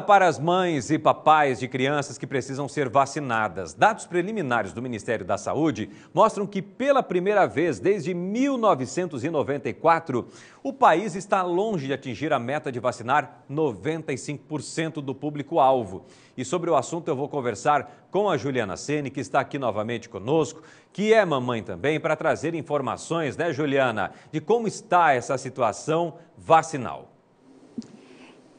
para as mães e papais de crianças que precisam ser vacinadas. Dados preliminares do Ministério da Saúde mostram que, pela primeira vez desde 1994, o país está longe de atingir a meta de vacinar 95% do público-alvo. E sobre o assunto eu vou conversar com a Juliana Sene, que está aqui novamente conosco, que é mamãe também, para trazer informações, né, Juliana, de como está essa situação vacinal.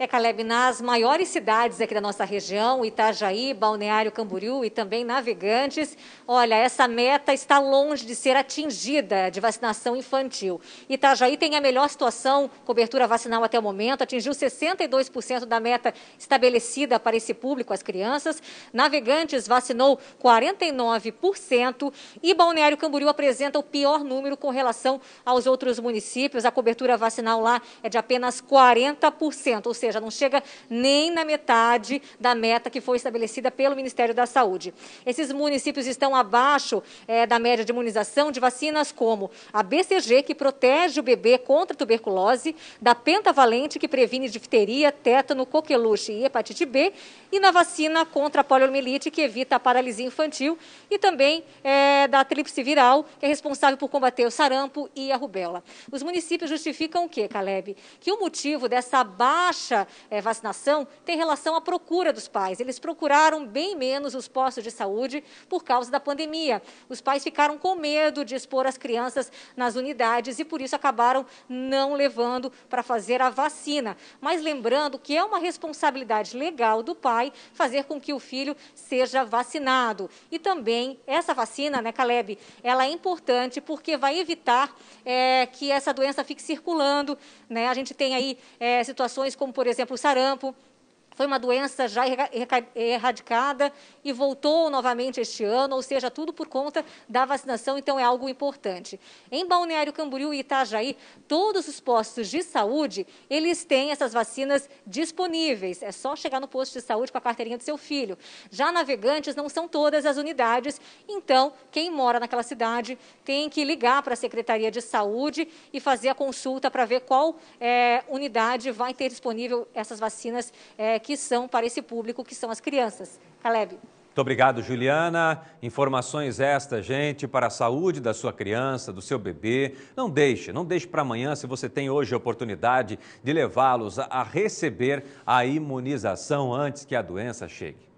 É, Caleb, nas maiores cidades aqui da nossa região, Itajaí, Balneário Camboriú e também Navegantes, olha, essa meta está longe de ser atingida de vacinação infantil. Itajaí tem a melhor situação, cobertura vacinal até o momento, atingiu 62% da meta estabelecida para esse público, as crianças. Navegantes vacinou 49% e Balneário Camboriú apresenta o pior número com relação aos outros municípios. A cobertura vacinal lá é de apenas 40%, ou seja, seja, não chega nem na metade da meta que foi estabelecida pelo Ministério da Saúde. Esses municípios estão abaixo é, da média de imunização de vacinas como a BCG, que protege o bebê contra tuberculose, da pentavalente, que previne difteria, tétano, coqueluche e hepatite B, e na vacina contra a poliomielite, que evita a paralisia infantil, e também é, da tríplice viral, que é responsável por combater o sarampo e a rubéola. Os municípios justificam o quê, Caleb? Que o motivo dessa baixa é, vacinação tem relação à procura dos pais. Eles procuraram bem menos os postos de saúde por causa da pandemia. Os pais ficaram com medo de expor as crianças nas unidades e, por isso, acabaram não levando para fazer a vacina. Mas lembrando que é uma responsabilidade legal do pai fazer com que o filho seja vacinado. E também essa vacina, né, Caleb, ela é importante porque vai evitar é, que essa doença fique circulando. Né? A gente tem aí é, situações como, por por exemplo, o sarampo, foi uma doença já erradicada e voltou novamente este ano, ou seja, tudo por conta da vacinação, então é algo importante. Em Balneário Camboriú e Itajaí, todos os postos de saúde, eles têm essas vacinas disponíveis. É só chegar no posto de saúde com a carteirinha do seu filho. Já navegantes não são todas as unidades, então quem mora naquela cidade tem que ligar para a Secretaria de Saúde e fazer a consulta para ver qual é, unidade vai ter disponível essas vacinas é, que são para esse público, que são as crianças. Caleb. Muito obrigado, Juliana. Informações estas, gente, para a saúde da sua criança, do seu bebê. Não deixe, não deixe para amanhã, se você tem hoje a oportunidade de levá-los a receber a imunização antes que a doença chegue.